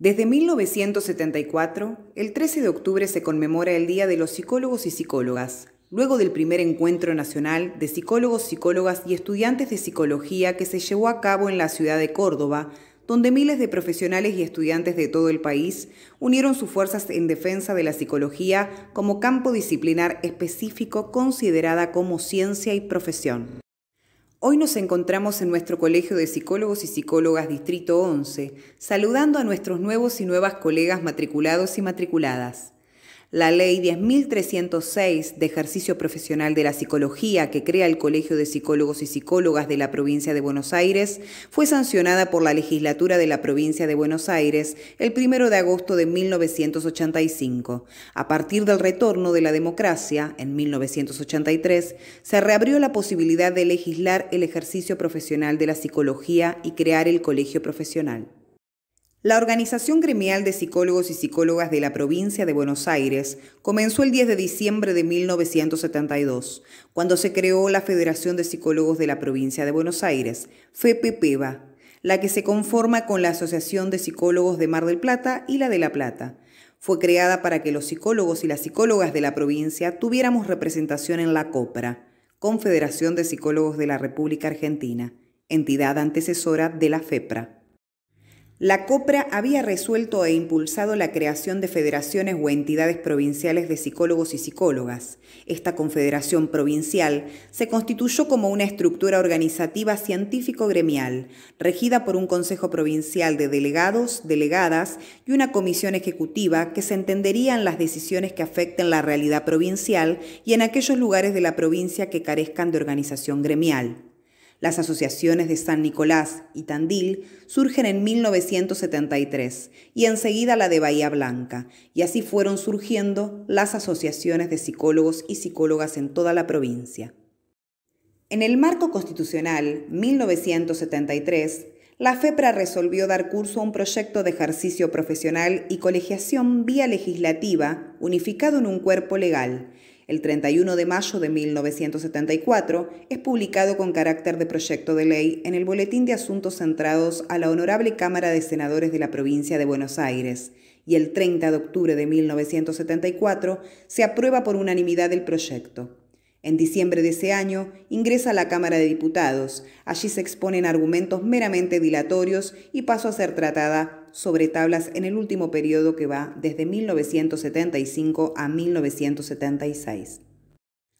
Desde 1974, el 13 de octubre se conmemora el Día de los Psicólogos y Psicólogas, luego del primer encuentro nacional de psicólogos, psicólogas y estudiantes de psicología que se llevó a cabo en la ciudad de Córdoba, donde miles de profesionales y estudiantes de todo el país unieron sus fuerzas en defensa de la psicología como campo disciplinar específico considerada como ciencia y profesión. Hoy nos encontramos en nuestro Colegio de Psicólogos y Psicólogas Distrito 11, saludando a nuestros nuevos y nuevas colegas matriculados y matriculadas. La ley 10.306 de ejercicio profesional de la psicología que crea el Colegio de Psicólogos y Psicólogas de la provincia de Buenos Aires fue sancionada por la legislatura de la provincia de Buenos Aires el 1 de agosto de 1985. A partir del retorno de la democracia, en 1983, se reabrió la posibilidad de legislar el ejercicio profesional de la psicología y crear el colegio profesional. La Organización Gremial de Psicólogos y Psicólogas de la Provincia de Buenos Aires comenzó el 10 de diciembre de 1972, cuando se creó la Federación de Psicólogos de la Provincia de Buenos Aires, fppba e la que se conforma con la Asociación de Psicólogos de Mar del Plata y la de La Plata. Fue creada para que los psicólogos y las psicólogas de la provincia tuviéramos representación en la COPRA, Confederación de Psicólogos de la República Argentina, entidad antecesora de la FEPRA. La COPRA había resuelto e impulsado la creación de federaciones o entidades provinciales de psicólogos y psicólogas. Esta confederación provincial se constituyó como una estructura organizativa científico-gremial, regida por un Consejo Provincial de Delegados, Delegadas y una comisión ejecutiva que se entendería en las decisiones que afecten la realidad provincial y en aquellos lugares de la provincia que carezcan de organización gremial. Las asociaciones de San Nicolás y Tandil surgen en 1973 y enseguida la de Bahía Blanca, y así fueron surgiendo las asociaciones de psicólogos y psicólogas en toda la provincia. En el marco constitucional 1973, la FEPRA resolvió dar curso a un proyecto de ejercicio profesional y colegiación vía legislativa unificado en un cuerpo legal el 31 de mayo de 1974, es publicado con carácter de proyecto de ley en el Boletín de Asuntos Centrados a la Honorable Cámara de Senadores de la Provincia de Buenos Aires, y el 30 de octubre de 1974 se aprueba por unanimidad el proyecto. En diciembre de ese año ingresa a la Cámara de Diputados. Allí se exponen argumentos meramente dilatorios y pasó a ser tratada sobre tablas en el último periodo que va desde 1975 a 1976.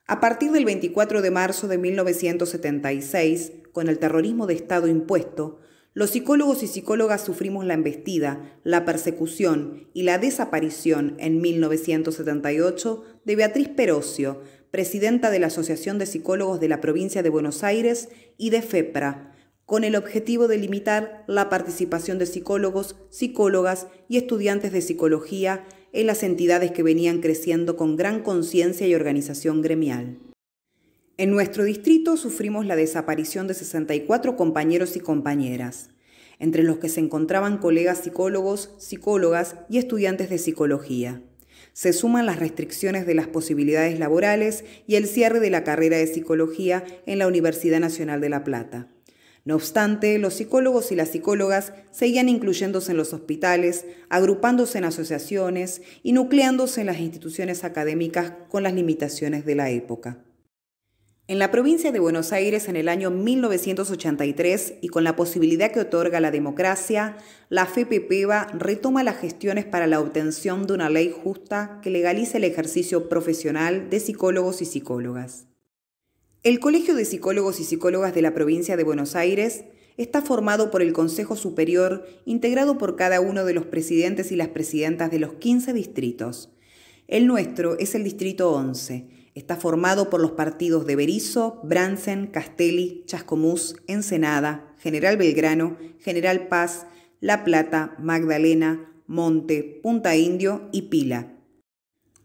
A partir del 24 de marzo de 1976, con el terrorismo de Estado impuesto, los psicólogos y psicólogas sufrimos la embestida, la persecución y la desaparición en 1978 de Beatriz Perocio, presidenta de la Asociación de Psicólogos de la Provincia de Buenos Aires y de FEPRA, con el objetivo de limitar la participación de psicólogos, psicólogas y estudiantes de psicología en las entidades que venían creciendo con gran conciencia y organización gremial. En nuestro distrito sufrimos la desaparición de 64 compañeros y compañeras, entre los que se encontraban colegas psicólogos, psicólogas y estudiantes de psicología. Se suman las restricciones de las posibilidades laborales y el cierre de la carrera de psicología en la Universidad Nacional de La Plata. No obstante, los psicólogos y las psicólogas seguían incluyéndose en los hospitales, agrupándose en asociaciones y nucleándose en las instituciones académicas con las limitaciones de la época. En la provincia de Buenos Aires en el año 1983 y con la posibilidad que otorga la democracia, la va retoma las gestiones para la obtención de una ley justa que legalice el ejercicio profesional de psicólogos y psicólogas. El Colegio de Psicólogos y Psicólogas de la Provincia de Buenos Aires está formado por el Consejo Superior, integrado por cada uno de los presidentes y las presidentas de los 15 distritos. El nuestro es el Distrito 11. Está formado por los partidos de Berizo, Bransen, Castelli, Chascomús, Ensenada, General Belgrano, General Paz, La Plata, Magdalena, Monte, Punta Indio y Pila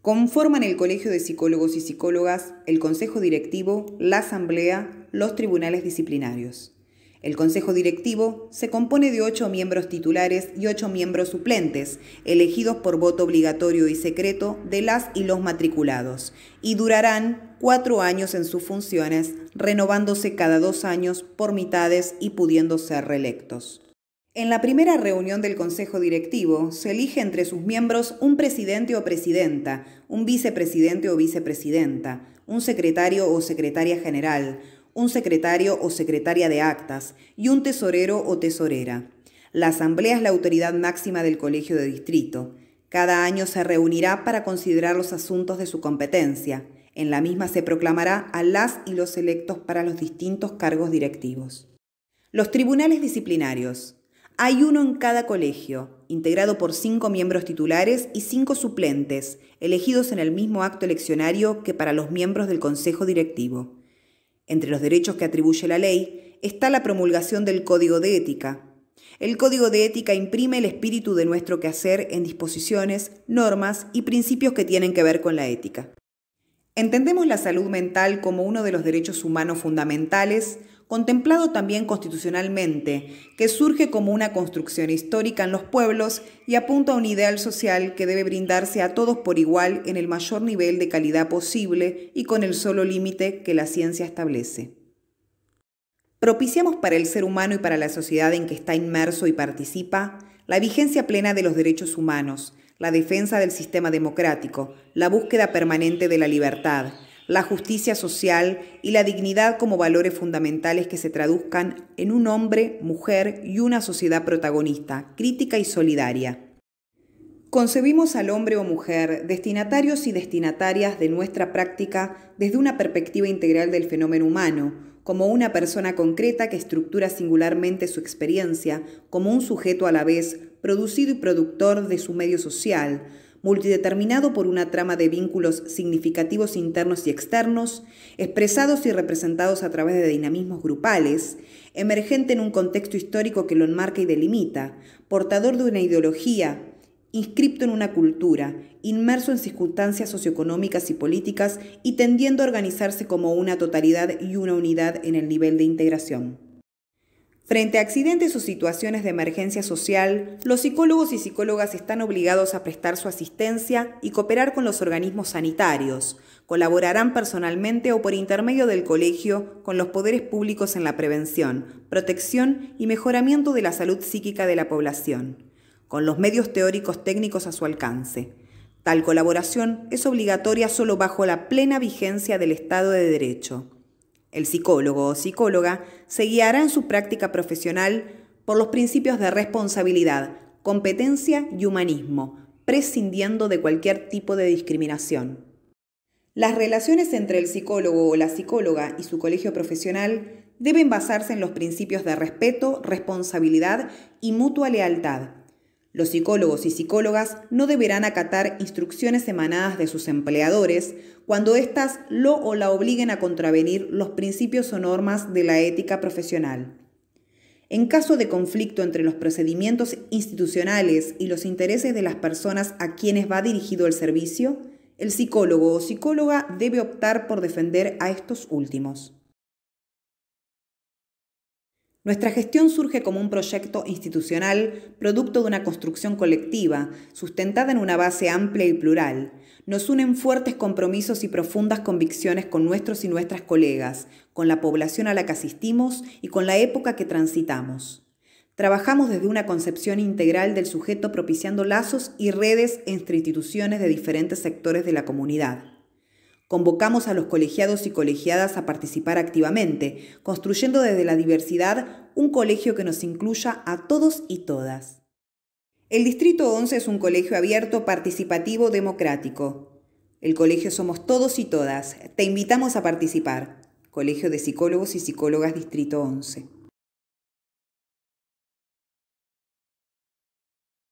conforman el Colegio de Psicólogos y Psicólogas, el Consejo Directivo, la Asamblea, los tribunales disciplinarios. El Consejo Directivo se compone de ocho miembros titulares y ocho miembros suplentes, elegidos por voto obligatorio y secreto de las y los matriculados, y durarán cuatro años en sus funciones, renovándose cada dos años por mitades y pudiendo ser reelectos. En la primera reunión del Consejo Directivo se elige entre sus miembros un presidente o presidenta, un vicepresidente o vicepresidenta, un secretario o secretaria general, un secretario o secretaria de actas y un tesorero o tesorera. La Asamblea es la autoridad máxima del Colegio de Distrito. Cada año se reunirá para considerar los asuntos de su competencia. En la misma se proclamará a las y los electos para los distintos cargos directivos. Los tribunales disciplinarios. Hay uno en cada colegio, integrado por cinco miembros titulares y cinco suplentes, elegidos en el mismo acto eleccionario que para los miembros del Consejo Directivo. Entre los derechos que atribuye la ley está la promulgación del Código de Ética. El Código de Ética imprime el espíritu de nuestro quehacer en disposiciones, normas y principios que tienen que ver con la ética. Entendemos la salud mental como uno de los derechos humanos fundamentales, contemplado también constitucionalmente, que surge como una construcción histórica en los pueblos y apunta a un ideal social que debe brindarse a todos por igual en el mayor nivel de calidad posible y con el solo límite que la ciencia establece. Propiciamos para el ser humano y para la sociedad en que está inmerso y participa la vigencia plena de los derechos humanos, la defensa del sistema democrático, la búsqueda permanente de la libertad, la justicia social y la dignidad como valores fundamentales que se traduzcan en un hombre, mujer y una sociedad protagonista, crítica y solidaria. Concebimos al hombre o mujer, destinatarios y destinatarias de nuestra práctica desde una perspectiva integral del fenómeno humano, como una persona concreta que estructura singularmente su experiencia, como un sujeto a la vez producido y productor de su medio social, multideterminado por una trama de vínculos significativos internos y externos, expresados y representados a través de dinamismos grupales, emergente en un contexto histórico que lo enmarca y delimita, portador de una ideología, inscripto en una cultura, inmerso en circunstancias socioeconómicas y políticas y tendiendo a organizarse como una totalidad y una unidad en el nivel de integración. Frente a accidentes o situaciones de emergencia social, los psicólogos y psicólogas están obligados a prestar su asistencia y cooperar con los organismos sanitarios. Colaborarán personalmente o por intermedio del colegio con los poderes públicos en la prevención, protección y mejoramiento de la salud psíquica de la población, con los medios teóricos técnicos a su alcance. Tal colaboración es obligatoria solo bajo la plena vigencia del Estado de Derecho el psicólogo o psicóloga se guiará en su práctica profesional por los principios de responsabilidad, competencia y humanismo, prescindiendo de cualquier tipo de discriminación. Las relaciones entre el psicólogo o la psicóloga y su colegio profesional deben basarse en los principios de respeto, responsabilidad y mutua lealtad, los psicólogos y psicólogas no deberán acatar instrucciones emanadas de sus empleadores cuando éstas lo o la obliguen a contravenir los principios o normas de la ética profesional. En caso de conflicto entre los procedimientos institucionales y los intereses de las personas a quienes va dirigido el servicio, el psicólogo o psicóloga debe optar por defender a estos últimos. Nuestra gestión surge como un proyecto institucional, producto de una construcción colectiva, sustentada en una base amplia y plural. Nos unen fuertes compromisos y profundas convicciones con nuestros y nuestras colegas, con la población a la que asistimos y con la época que transitamos. Trabajamos desde una concepción integral del sujeto propiciando lazos y redes entre instituciones de diferentes sectores de la comunidad. Convocamos a los colegiados y colegiadas a participar activamente, construyendo desde la diversidad un colegio que nos incluya a todos y todas. El Distrito 11 es un colegio abierto, participativo, democrático. El colegio somos todos y todas. Te invitamos a participar. Colegio de Psicólogos y Psicólogas Distrito 11.